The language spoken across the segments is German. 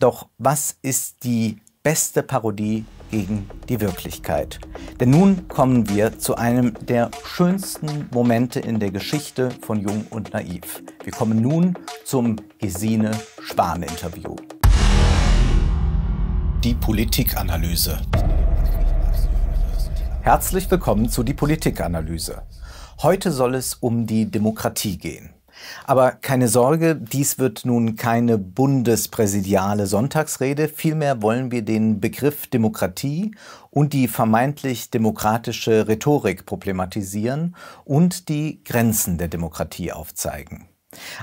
Doch was ist die beste Parodie gegen die Wirklichkeit? Denn nun kommen wir zu einem der schönsten Momente in der Geschichte von Jung und Naiv. Wir kommen nun zum Gesine Spahn-Interview. Die Politikanalyse. Herzlich willkommen zu die Politikanalyse. Heute soll es um die Demokratie gehen. Aber keine Sorge, dies wird nun keine bundespräsidiale Sonntagsrede. Vielmehr wollen wir den Begriff Demokratie und die vermeintlich demokratische Rhetorik problematisieren und die Grenzen der Demokratie aufzeigen.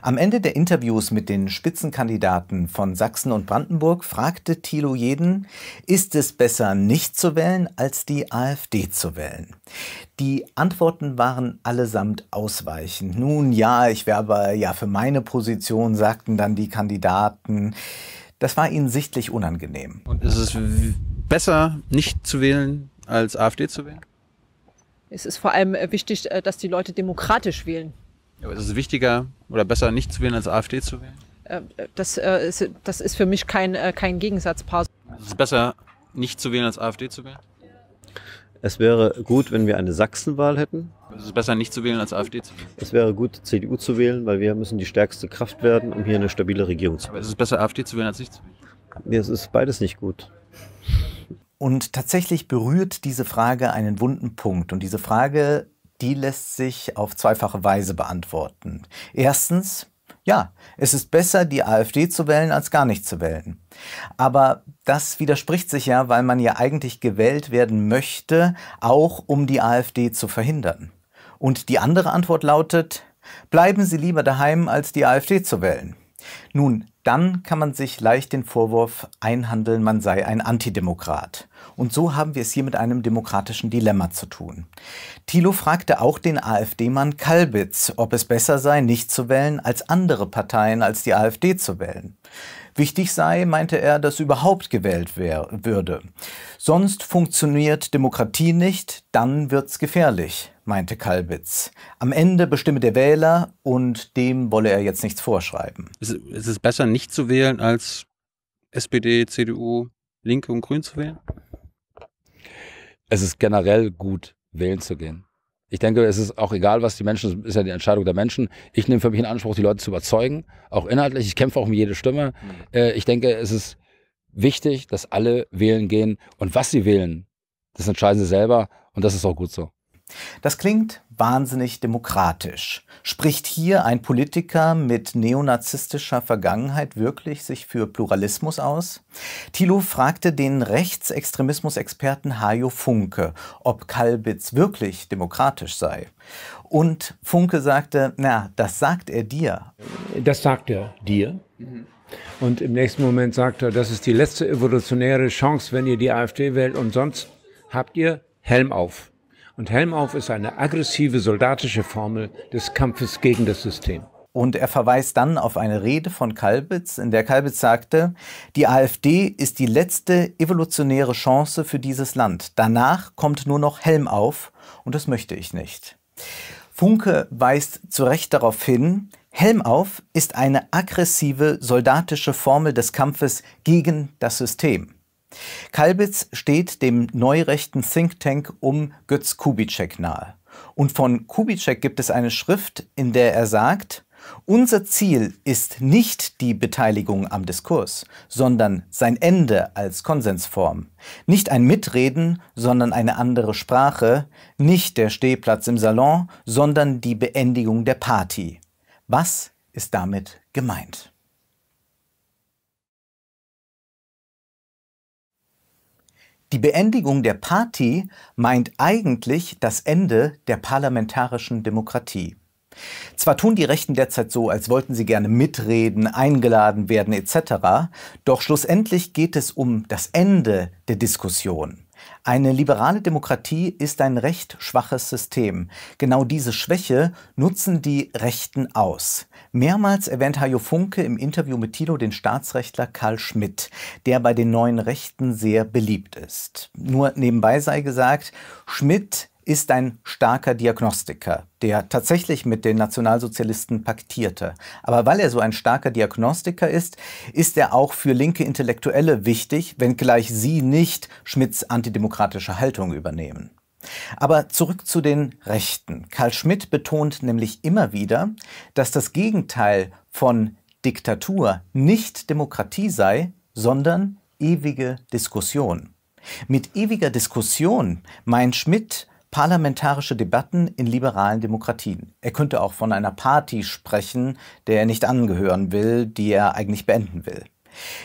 Am Ende der Interviews mit den Spitzenkandidaten von Sachsen und Brandenburg fragte Thilo jeden, ist es besser nicht zu wählen, als die AfD zu wählen? Die Antworten waren allesamt ausweichend. Nun ja, ich werbe ja für meine Position, sagten dann die Kandidaten. Das war ihnen sichtlich unangenehm. Und ist es besser, nicht zu wählen, als AfD zu wählen? Es ist vor allem äh, wichtig, äh, dass die Leute demokratisch wählen. Aber ist es wichtiger oder besser, nicht zu wählen, als AfD zu wählen? Äh, das, äh, ist, das ist für mich kein, äh, kein Gegensatzpaar. Ist es besser, nicht zu wählen, als AfD zu wählen? Es wäre gut, wenn wir eine Sachsenwahl hätten. Es ist besser, nicht zu wählen, als AfD zu wählen. Es wäre gut, CDU zu wählen, weil wir müssen die stärkste Kraft werden, um hier eine stabile Regierung zu haben. Aber ist es besser, AfD zu wählen, als nicht zu wählen. Nee, es ist beides nicht gut. Und tatsächlich berührt diese Frage einen wunden Punkt. Und diese Frage die lässt sich auf zweifache Weise beantworten. Erstens, ja, es ist besser, die AfD zu wählen, als gar nicht zu wählen. Aber das widerspricht sich ja, weil man ja eigentlich gewählt werden möchte, auch um die AfD zu verhindern. Und die andere Antwort lautet, bleiben Sie lieber daheim, als die AfD zu wählen. Nun, dann kann man sich leicht den Vorwurf einhandeln, man sei ein Antidemokrat. Und so haben wir es hier mit einem demokratischen Dilemma zu tun. Thilo fragte auch den AfD-Mann Kalbitz, ob es besser sei, nicht zu wählen, als andere Parteien als die AfD zu wählen. Wichtig sei, meinte er, dass überhaupt gewählt wär, würde. Sonst funktioniert Demokratie nicht, dann wird's gefährlich, meinte Kalbitz. Am Ende bestimme der Wähler und dem wolle er jetzt nichts vorschreiben. Ist, ist es besser, nicht zu wählen, als SPD, CDU, Linke und Grün zu wählen? Es ist generell gut, wählen zu gehen. Ich denke, es ist auch egal, was die Menschen, es ist ja die Entscheidung der Menschen. Ich nehme für mich in Anspruch, die Leute zu überzeugen, auch inhaltlich. Ich kämpfe auch um jede Stimme. Mhm. Äh, ich denke, es ist wichtig, dass alle wählen gehen. Und was sie wählen, das entscheiden sie selber. Und das ist auch gut so. Das klingt wahnsinnig demokratisch. Spricht hier ein Politiker mit neonazistischer Vergangenheit wirklich sich für Pluralismus aus? Thilo fragte den Rechtsextremismus-Experten Hajo Funke, ob Kalbitz wirklich demokratisch sei. Und Funke sagte, na, das sagt er dir. Das sagt er dir. Mhm. Und im nächsten Moment sagt er, das ist die letzte evolutionäre Chance, wenn ihr die AfD wählt und sonst habt ihr Helm auf. Und Helm auf ist eine aggressive soldatische Formel des Kampfes gegen das System. Und er verweist dann auf eine Rede von Kalbitz, in der Kalbitz sagte, die AfD ist die letzte evolutionäre Chance für dieses Land. Danach kommt nur noch Helm auf und das möchte ich nicht. Funke weist zu Recht darauf hin, Helm auf ist eine aggressive soldatische Formel des Kampfes gegen das System. Kalbitz steht dem neurechten Think Tank um Götz Kubitschek nahe. Und von Kubitschek gibt es eine Schrift, in der er sagt, unser Ziel ist nicht die Beteiligung am Diskurs, sondern sein Ende als Konsensform. Nicht ein Mitreden, sondern eine andere Sprache, nicht der Stehplatz im Salon, sondern die Beendigung der Party. Was ist damit gemeint? Die Beendigung der Party meint eigentlich das Ende der parlamentarischen Demokratie. Zwar tun die Rechten derzeit so, als wollten sie gerne mitreden, eingeladen werden etc., doch schlussendlich geht es um das Ende der Diskussion. Eine liberale Demokratie ist ein recht schwaches System. Genau diese Schwäche nutzen die Rechten aus. Mehrmals erwähnt Hajo Funke im Interview mit Tilo den Staatsrechtler Karl Schmidt, der bei den neuen Rechten sehr beliebt ist. Nur nebenbei sei gesagt, Schmidt ist ein starker Diagnostiker, der tatsächlich mit den Nationalsozialisten paktierte. Aber weil er so ein starker Diagnostiker ist, ist er auch für linke Intellektuelle wichtig, wenngleich sie nicht Schmidts antidemokratische Haltung übernehmen. Aber zurück zu den Rechten. Karl Schmidt betont nämlich immer wieder, dass das Gegenteil von Diktatur nicht Demokratie sei, sondern ewige Diskussion. Mit ewiger Diskussion meint Schmidt parlamentarische Debatten in liberalen Demokratien. Er könnte auch von einer Party sprechen, der er nicht angehören will, die er eigentlich beenden will.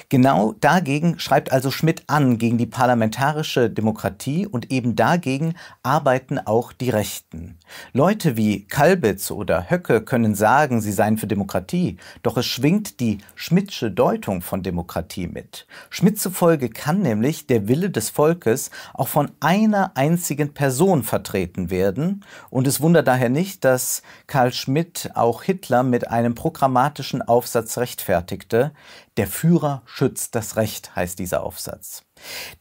Genau dagegen schreibt also Schmidt an, gegen die parlamentarische Demokratie und eben dagegen arbeiten auch die Rechten. Leute wie Kalbitz oder Höcke können sagen, sie seien für Demokratie, doch es schwingt die Schmidtsche Deutung von Demokratie mit. Schmidt zufolge kann nämlich der Wille des Volkes auch von einer einzigen Person vertreten werden und es wundert daher nicht, dass Karl Schmidt auch Hitler mit einem programmatischen Aufsatz rechtfertigte, der Führer schützt das Recht, heißt dieser Aufsatz.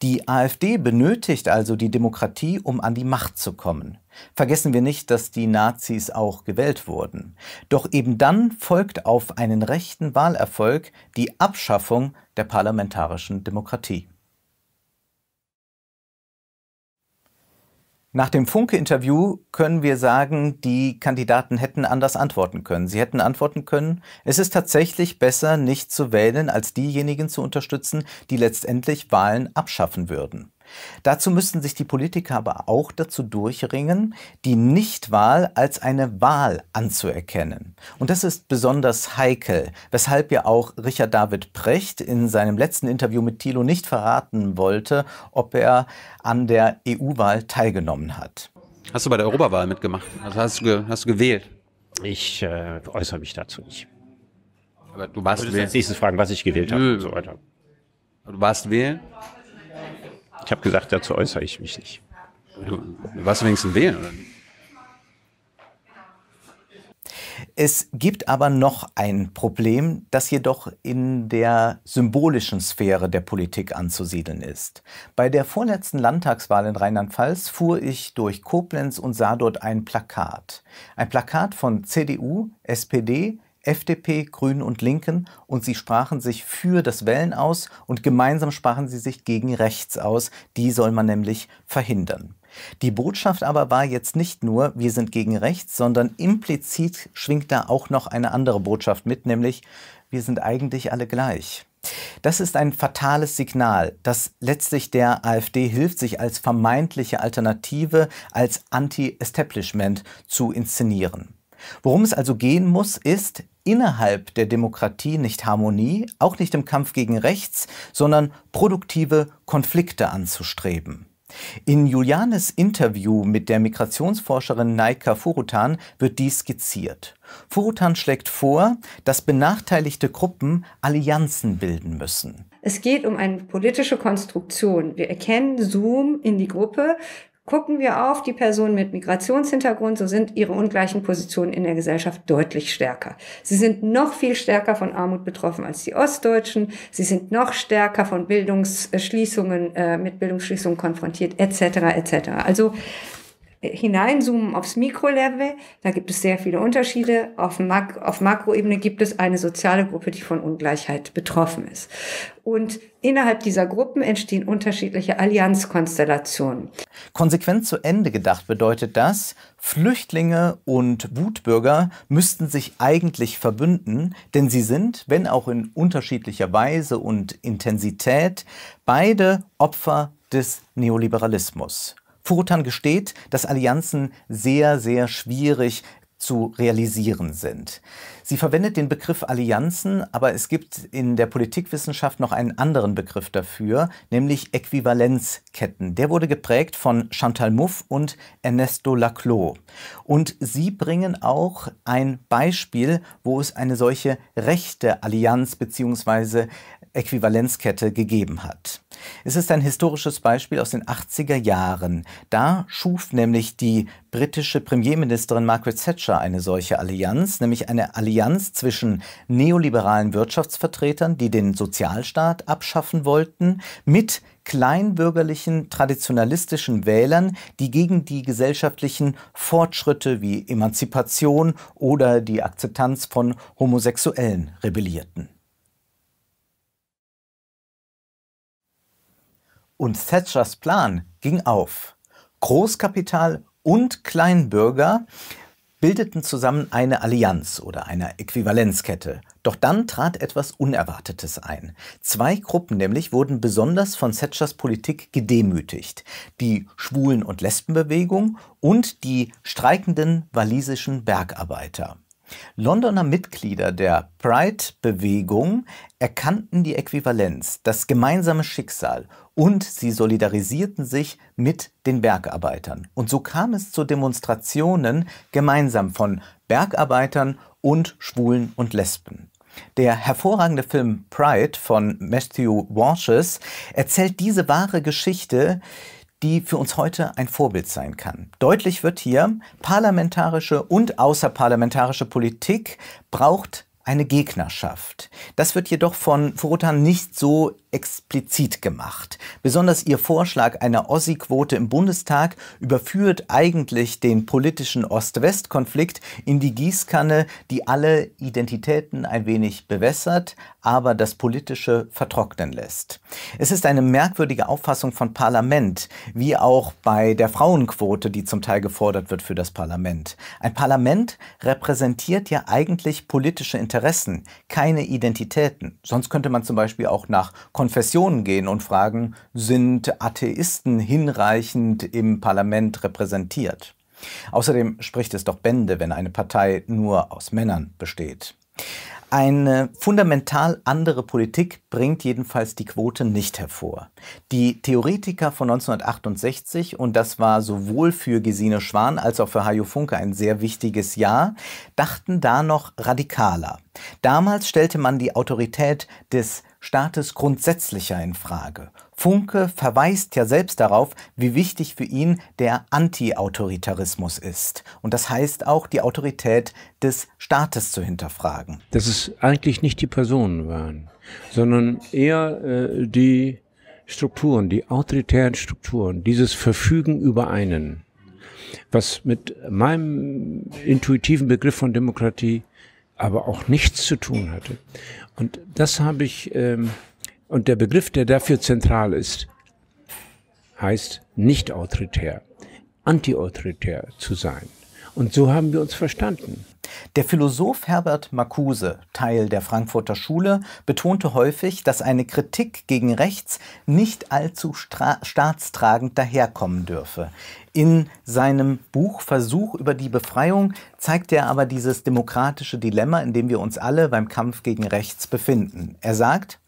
Die AfD benötigt also die Demokratie, um an die Macht zu kommen. Vergessen wir nicht, dass die Nazis auch gewählt wurden. Doch eben dann folgt auf einen rechten Wahlerfolg die Abschaffung der parlamentarischen Demokratie. Nach dem Funke-Interview können wir sagen, die Kandidaten hätten anders antworten können. Sie hätten antworten können, es ist tatsächlich besser, nicht zu wählen, als diejenigen zu unterstützen, die letztendlich Wahlen abschaffen würden. Dazu müssten sich die Politiker aber auch dazu durchringen, die Nichtwahl als eine Wahl anzuerkennen. Und das ist besonders heikel, weshalb ja auch Richard David Precht in seinem letzten Interview mit Thilo nicht verraten wollte, ob er an der EU-Wahl teilgenommen hat. Hast du bei der Europawahl mitgemacht? Also hast du, hast du gewählt? Ich äh, äußere mich dazu nicht. Aber du warst wählen. Als nächstes fragen, was ich gewählt habe und so weiter. du warst wählen? Ich habe gesagt, dazu äußere ich mich nicht. Du, du warst wenigstens wählen, Es gibt aber noch ein Problem, das jedoch in der symbolischen Sphäre der Politik anzusiedeln ist. Bei der vorletzten Landtagswahl in Rheinland-Pfalz fuhr ich durch Koblenz und sah dort ein Plakat. Ein Plakat von CDU, SPD, FDP, Grünen und Linken und sie sprachen sich für das Wellen aus und gemeinsam sprachen sie sich gegen rechts aus. Die soll man nämlich verhindern. Die Botschaft aber war jetzt nicht nur, wir sind gegen rechts, sondern implizit schwingt da auch noch eine andere Botschaft mit, nämlich wir sind eigentlich alle gleich. Das ist ein fatales Signal, das letztlich der AfD hilft, sich als vermeintliche Alternative, als Anti-Establishment zu inszenieren. Worum es also gehen muss, ist, innerhalb der Demokratie nicht Harmonie, auch nicht im Kampf gegen Rechts, sondern produktive Konflikte anzustreben. In Julianes Interview mit der Migrationsforscherin Naika Furutan wird dies skizziert. Furutan schlägt vor, dass benachteiligte Gruppen Allianzen bilden müssen. Es geht um eine politische Konstruktion. Wir erkennen Zoom in die Gruppe. Gucken wir auf die Personen mit Migrationshintergrund, so sind ihre ungleichen Positionen in der Gesellschaft deutlich stärker. Sie sind noch viel stärker von Armut betroffen als die Ostdeutschen. Sie sind noch stärker von Bildungsschließungen, äh, mit Bildungsschließungen konfrontiert, etc., etc. Also hineinzoomen aufs Mikrolevel, da gibt es sehr viele Unterschiede. Auf, Mak auf Makroebene gibt es eine soziale Gruppe, die von Ungleichheit betroffen ist. Und innerhalb dieser Gruppen entstehen unterschiedliche Allianzkonstellationen. Konsequent zu Ende gedacht bedeutet das, Flüchtlinge und Wutbürger müssten sich eigentlich verbünden, denn sie sind, wenn auch in unterschiedlicher Weise und Intensität, beide Opfer des Neoliberalismus. Pfotan gesteht, dass Allianzen sehr, sehr schwierig zu realisieren sind. Sie verwendet den Begriff Allianzen, aber es gibt in der Politikwissenschaft noch einen anderen Begriff dafür, nämlich Äquivalenzketten. Der wurde geprägt von Chantal Mouffe und Ernesto Laclos. Und sie bringen auch ein Beispiel, wo es eine solche rechte Allianz bzw. Äquivalenzkette gegeben hat. Es ist ein historisches Beispiel aus den 80er Jahren. Da schuf nämlich die britische Premierministerin Margaret Thatcher eine solche Allianz, nämlich eine Allianz Allianz zwischen neoliberalen Wirtschaftsvertretern, die den Sozialstaat abschaffen wollten, mit kleinbürgerlichen, traditionalistischen Wählern, die gegen die gesellschaftlichen Fortschritte wie Emanzipation oder die Akzeptanz von Homosexuellen rebellierten. Und Thatchers Plan ging auf. Großkapital und Kleinbürger bildeten zusammen eine Allianz oder eine Äquivalenzkette. Doch dann trat etwas Unerwartetes ein. Zwei Gruppen nämlich wurden besonders von Thatchers Politik gedemütigt. Die Schwulen- und Lesbenbewegung und die streikenden walisischen Bergarbeiter. Londoner Mitglieder der Pride-Bewegung erkannten die Äquivalenz, das gemeinsame Schicksal und sie solidarisierten sich mit den Bergarbeitern. Und so kam es zu Demonstrationen gemeinsam von Bergarbeitern und Schwulen und Lesben. Der hervorragende Film Pride von Matthew Walshes erzählt diese wahre Geschichte, die für uns heute ein Vorbild sein kann. Deutlich wird hier, parlamentarische und außerparlamentarische Politik braucht eine Gegnerschaft. Das wird jedoch von Furutan nicht so explizit gemacht. Besonders ihr Vorschlag einer Ossi-Quote im Bundestag überführt eigentlich den politischen Ost-West-Konflikt in die Gießkanne, die alle Identitäten ein wenig bewässert, aber das Politische vertrocknen lässt. Es ist eine merkwürdige Auffassung von Parlament, wie auch bei der Frauenquote, die zum Teil gefordert wird für das Parlament. Ein Parlament repräsentiert ja eigentlich politische Interessen, keine Identitäten. Sonst könnte man zum Beispiel auch nach Konfessionen gehen und fragen, sind Atheisten hinreichend im Parlament repräsentiert? Außerdem spricht es doch Bände, wenn eine Partei nur aus Männern besteht. Eine fundamental andere Politik bringt jedenfalls die Quote nicht hervor. Die Theoretiker von 1968, und das war sowohl für Gesine Schwan als auch für Hajo Funke ein sehr wichtiges Jahr, dachten da noch radikaler. Damals stellte man die Autorität des Staates grundsätzlicher in Frage. Funke verweist ja selbst darauf, wie wichtig für ihn der Anti-Autoritarismus ist. Und das heißt auch, die Autorität des Staates zu hinterfragen. Dass es eigentlich nicht die Personen waren, sondern eher äh, die Strukturen, die autoritären Strukturen, dieses Verfügen über einen, was mit meinem intuitiven Begriff von Demokratie aber auch nichts zu tun hatte. Und das habe ich, ähm, und der Begriff, der dafür zentral ist, heißt nicht autoritär, antiautoritär zu sein. Und so haben wir uns verstanden. Der Philosoph Herbert Marcuse, Teil der Frankfurter Schule, betonte häufig, dass eine Kritik gegen rechts nicht allzu staatstragend daherkommen dürfe. In seinem Buch Versuch über die Befreiung zeigt er aber dieses demokratische Dilemma, in dem wir uns alle beim Kampf gegen rechts befinden. Er sagt,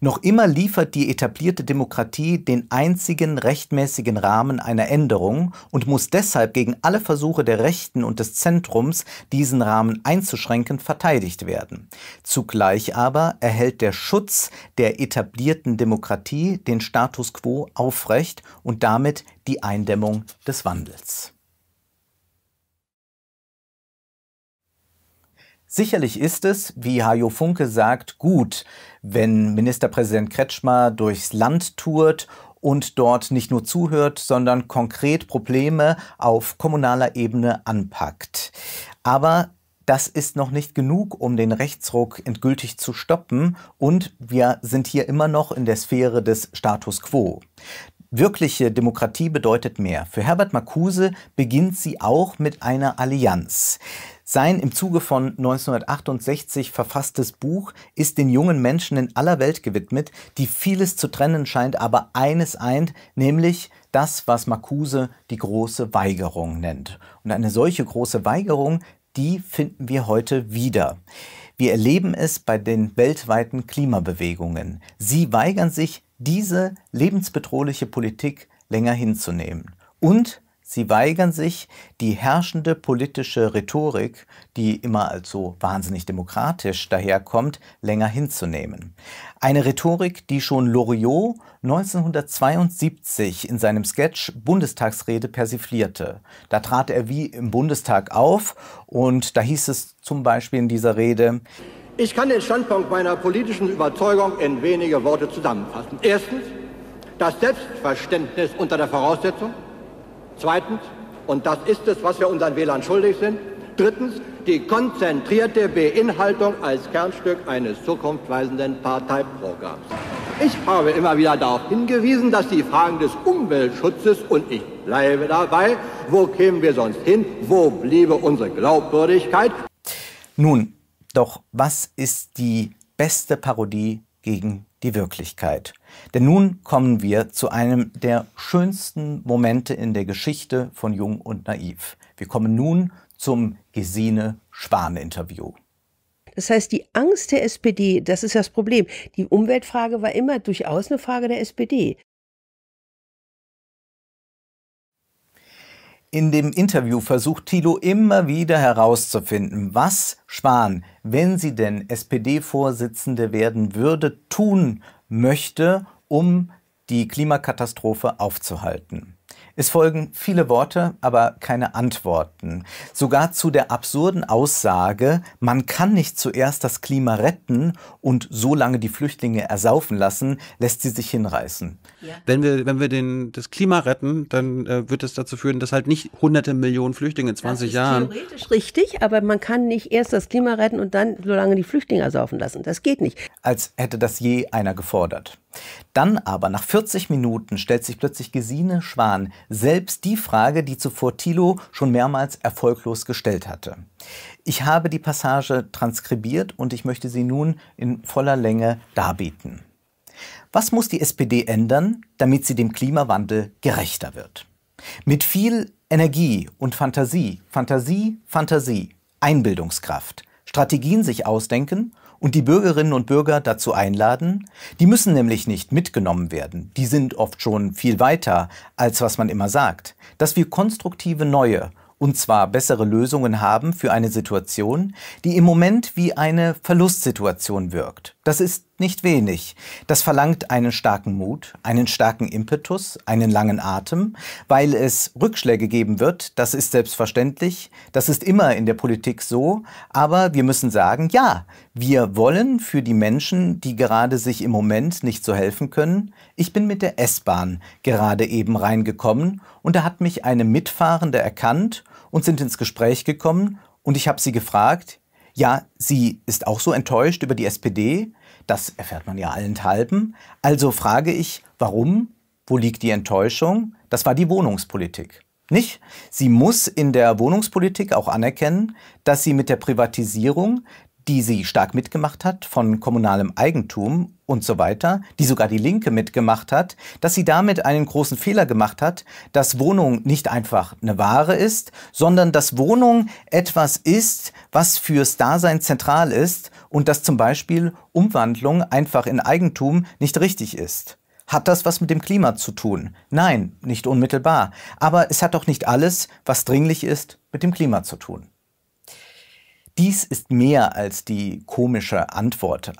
noch immer liefert die etablierte Demokratie den einzigen rechtmäßigen Rahmen einer Änderung und muss deshalb gegen alle Versuche der Rechten und des Zentrums, diesen Rahmen einzuschränken, verteidigt werden. Zugleich aber erhält der Schutz der etablierten Demokratie den Status quo aufrecht und damit die Eindämmung des Wandels. Sicherlich ist es, wie Hajo Funke sagt, gut, wenn Ministerpräsident Kretschmer durchs Land tourt und dort nicht nur zuhört, sondern konkret Probleme auf kommunaler Ebene anpackt. Aber das ist noch nicht genug, um den Rechtsruck endgültig zu stoppen und wir sind hier immer noch in der Sphäre des Status quo. Wirkliche Demokratie bedeutet mehr. Für Herbert Marcuse beginnt sie auch mit einer Allianz. Sein im Zuge von 1968 verfasstes Buch ist den jungen Menschen in aller Welt gewidmet, die vieles zu trennen scheint, aber eines eint, nämlich das, was Marcuse die große Weigerung nennt. Und eine solche große Weigerung, die finden wir heute wieder. Wir erleben es bei den weltweiten Klimabewegungen. Sie weigern sich, diese lebensbedrohliche Politik länger hinzunehmen. Und sie weigern sich, die herrschende politische Rhetorik, die immer als so wahnsinnig demokratisch daherkommt, länger hinzunehmen. Eine Rhetorik, die schon Loriot 1972 in seinem Sketch Bundestagsrede persiflierte. Da trat er wie im Bundestag auf und da hieß es zum Beispiel in dieser Rede, ich kann den Standpunkt meiner politischen Überzeugung in wenige Worte zusammenfassen. Erstens, das Selbstverständnis unter der Voraussetzung. Zweitens, und das ist es, was wir unseren Wählern schuldig sind. Drittens, die konzentrierte Beinhaltung als Kernstück eines zukunftsweisenden Parteiprogramms. Ich habe immer wieder darauf hingewiesen, dass die Fragen des Umweltschutzes, und ich bleibe dabei, wo kämen wir sonst hin, wo bliebe unsere Glaubwürdigkeit? Nun, doch was ist die beste Parodie gegen die Wirklichkeit? Denn nun kommen wir zu einem der schönsten Momente in der Geschichte von Jung und Naiv. Wir kommen nun zum Gesine Schwan-Interview. Das heißt, die Angst der SPD, das ist das Problem. Die Umweltfrage war immer durchaus eine Frage der SPD. In dem Interview versucht Thilo immer wieder herauszufinden, was Spahn, wenn sie denn SPD-Vorsitzende werden würde, tun möchte, um die Klimakatastrophe aufzuhalten. Es folgen viele Worte, aber keine Antworten. Sogar zu der absurden Aussage, man kann nicht zuerst das Klima retten und so lange die Flüchtlinge ersaufen lassen, lässt sie sich hinreißen. Ja. Wenn wir, wenn wir den, das Klima retten, dann äh, wird es dazu führen, dass halt nicht hunderte Millionen Flüchtlinge in 20 das ist Jahren. Theoretisch richtig, aber man kann nicht erst das Klima retten und dann so lange die Flüchtlinge ersaufen lassen. Das geht nicht. Als hätte das je einer gefordert. Dann aber, nach 40 Minuten, stellt sich plötzlich Gesine Schwan selbst die Frage, die zuvor Thilo schon mehrmals erfolglos gestellt hatte. Ich habe die Passage transkribiert und ich möchte sie nun in voller Länge darbieten. Was muss die SPD ändern, damit sie dem Klimawandel gerechter wird? Mit viel Energie und Fantasie, Fantasie, Fantasie, Einbildungskraft, Strategien sich ausdenken und die Bürgerinnen und Bürger dazu einladen. Die müssen nämlich nicht mitgenommen werden. Die sind oft schon viel weiter, als was man immer sagt. Dass wir konstruktive neue und zwar bessere Lösungen haben für eine Situation, die im Moment wie eine Verlustsituation wirkt. Das ist nicht wenig. Das verlangt einen starken Mut, einen starken Impetus, einen langen Atem, weil es Rückschläge geben wird. Das ist selbstverständlich. Das ist immer in der Politik so. Aber wir müssen sagen, ja, wir wollen für die Menschen, die gerade sich im Moment nicht so helfen können. Ich bin mit der S-Bahn gerade eben reingekommen und da hat mich eine Mitfahrende erkannt und sind ins Gespräch gekommen und ich habe sie gefragt, ja, sie ist auch so enttäuscht über die SPD. Das erfährt man ja allenthalben. Also frage ich, warum? Wo liegt die Enttäuschung? Das war die Wohnungspolitik. Nicht? Sie muss in der Wohnungspolitik auch anerkennen, dass sie mit der Privatisierung die sie stark mitgemacht hat, von kommunalem Eigentum und so weiter, die sogar die Linke mitgemacht hat, dass sie damit einen großen Fehler gemacht hat, dass Wohnung nicht einfach eine Ware ist, sondern dass Wohnung etwas ist, was fürs Dasein zentral ist und dass zum Beispiel Umwandlung einfach in Eigentum nicht richtig ist. Hat das was mit dem Klima zu tun? Nein, nicht unmittelbar. Aber es hat doch nicht alles, was dringlich ist, mit dem Klima zu tun. Dies ist mehr als die komische Antwort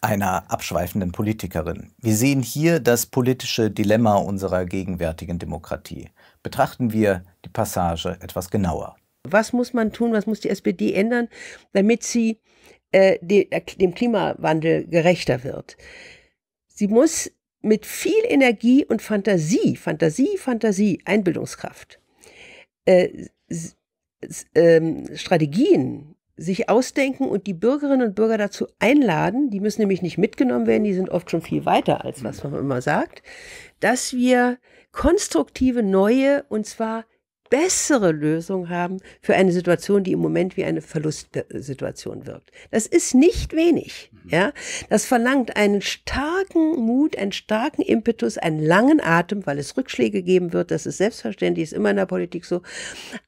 einer abschweifenden Politikerin. Wir sehen hier das politische Dilemma unserer gegenwärtigen Demokratie. Betrachten wir die Passage etwas genauer. Was muss man tun, was muss die SPD ändern, damit sie äh, de, äh, dem Klimawandel gerechter wird? Sie muss mit viel Energie und Fantasie, Fantasie, Fantasie, Einbildungskraft, äh, äh, Strategien sich ausdenken und die Bürgerinnen und Bürger dazu einladen, die müssen nämlich nicht mitgenommen werden, die sind oft schon viel weiter als was mhm. man immer sagt, dass wir konstruktive neue und zwar bessere Lösung haben für eine Situation, die im Moment wie eine Verlustsituation wirkt. Das ist nicht wenig. Mhm. Ja, das verlangt einen starken Mut, einen starken Impetus, einen langen Atem, weil es Rückschläge geben wird. Das ist selbstverständlich, ist immer in der Politik so.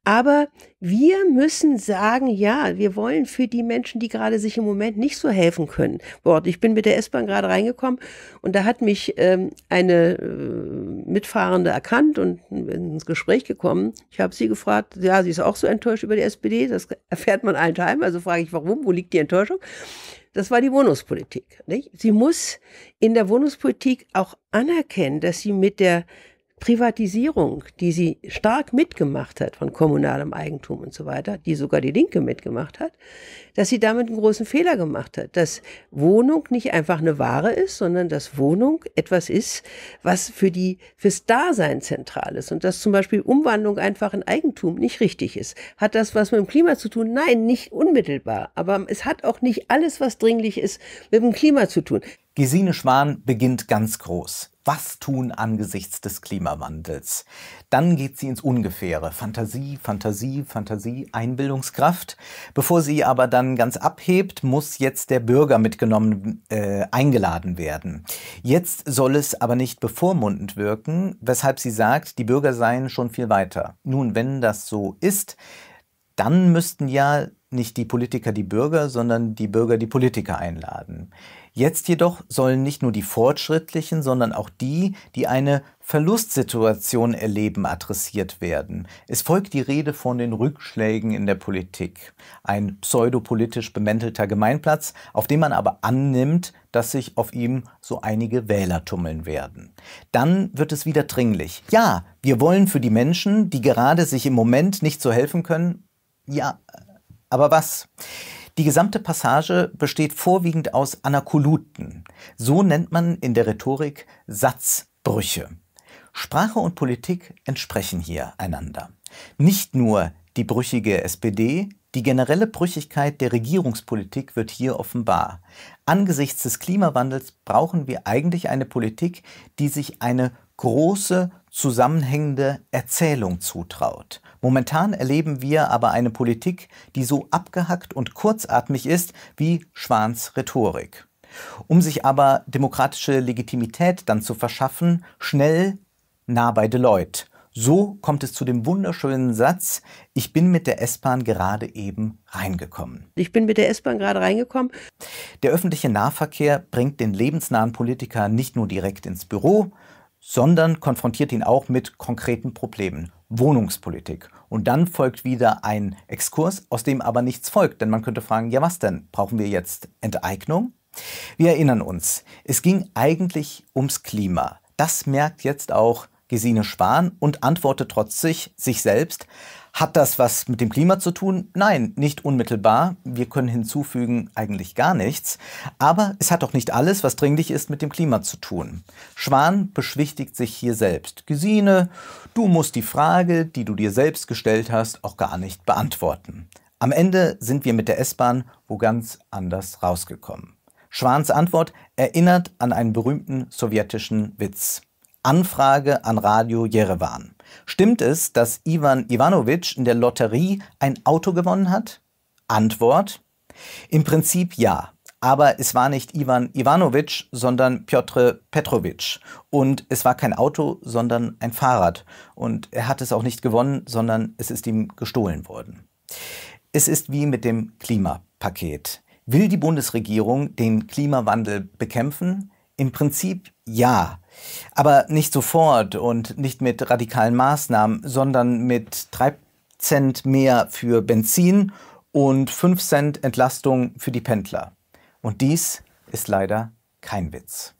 Aber wir müssen sagen, ja, wir wollen für die Menschen, die gerade sich im Moment nicht so helfen können. Boah, ich bin mit der S-Bahn gerade reingekommen und da hat mich ähm, eine äh, Mitfahrende erkannt und ins Gespräch gekommen ich habe sie gefragt, ja, sie ist auch so enttäuscht über die SPD, das erfährt man allen Teilen, also frage ich, warum, wo liegt die Enttäuschung? Das war die Wohnungspolitik. Nicht? Sie muss in der Wohnungspolitik auch anerkennen, dass sie mit der Privatisierung, die sie stark mitgemacht hat von kommunalem Eigentum und so weiter, die sogar die Linke mitgemacht hat, dass sie damit einen großen Fehler gemacht hat, dass Wohnung nicht einfach eine Ware ist, sondern dass Wohnung etwas ist, was für die, fürs Dasein zentral ist und dass zum Beispiel Umwandlung einfach in Eigentum nicht richtig ist. Hat das was mit dem Klima zu tun? Nein, nicht unmittelbar. Aber es hat auch nicht alles, was dringlich ist, mit dem Klima zu tun. Gesine Schwan beginnt ganz groß was tun angesichts des Klimawandels. Dann geht sie ins Ungefähre. Fantasie, Fantasie, Fantasie, Einbildungskraft. Bevor sie aber dann ganz abhebt, muss jetzt der Bürger mitgenommen äh, eingeladen werden. Jetzt soll es aber nicht bevormundend wirken, weshalb sie sagt, die Bürger seien schon viel weiter. Nun, wenn das so ist, dann müssten ja nicht die Politiker die Bürger, sondern die Bürger die Politiker einladen. Jetzt jedoch sollen nicht nur die Fortschrittlichen, sondern auch die, die eine Verlustsituation erleben, adressiert werden. Es folgt die Rede von den Rückschlägen in der Politik. Ein pseudopolitisch bemäntelter Gemeinplatz, auf dem man aber annimmt, dass sich auf ihm so einige Wähler tummeln werden. Dann wird es wieder dringlich. Ja, wir wollen für die Menschen, die gerade sich im Moment nicht so helfen können, ja, aber was? Die gesamte Passage besteht vorwiegend aus Anakoluten. So nennt man in der Rhetorik Satzbrüche. Sprache und Politik entsprechen hier einander. Nicht nur die brüchige SPD, die generelle Brüchigkeit der Regierungspolitik wird hier offenbar. Angesichts des Klimawandels brauchen wir eigentlich eine Politik, die sich eine große zusammenhängende Erzählung zutraut. Momentan erleben wir aber eine Politik, die so abgehackt und kurzatmig ist wie Schwans Rhetorik. Um sich aber demokratische Legitimität dann zu verschaffen, schnell nah bei Deloitte. So kommt es zu dem wunderschönen Satz, ich bin mit der S-Bahn gerade eben reingekommen. Ich bin mit der S-Bahn gerade reingekommen. Der öffentliche Nahverkehr bringt den lebensnahen Politiker nicht nur direkt ins Büro, sondern konfrontiert ihn auch mit konkreten Problemen. Wohnungspolitik. Und dann folgt wieder ein Exkurs, aus dem aber nichts folgt, denn man könnte fragen, ja was denn? Brauchen wir jetzt Enteignung? Wir erinnern uns, es ging eigentlich ums Klima. Das merkt jetzt auch Gesine Spahn und antwortet trotzig sich selbst, hat das was mit dem Klima zu tun? Nein, nicht unmittelbar. Wir können hinzufügen eigentlich gar nichts. Aber es hat auch nicht alles, was dringlich ist, mit dem Klima zu tun. Schwan beschwichtigt sich hier selbst. Gesine, du musst die Frage, die du dir selbst gestellt hast, auch gar nicht beantworten. Am Ende sind wir mit der S-Bahn wo ganz anders rausgekommen. Schwans Antwort erinnert an einen berühmten sowjetischen Witz. Anfrage an Radio Jerewan. Stimmt es, dass Ivan Ivanovic in der Lotterie ein Auto gewonnen hat? Antwort: Im Prinzip ja. Aber es war nicht Ivan Ivanovic, sondern Piotr Petrovic. Und es war kein Auto, sondern ein Fahrrad. Und er hat es auch nicht gewonnen, sondern es ist ihm gestohlen worden. Es ist wie mit dem Klimapaket. Will die Bundesregierung den Klimawandel bekämpfen? Im Prinzip ja, aber nicht sofort und nicht mit radikalen Maßnahmen, sondern mit 3 Cent mehr für Benzin und 5 Cent Entlastung für die Pendler. Und dies ist leider kein Witz.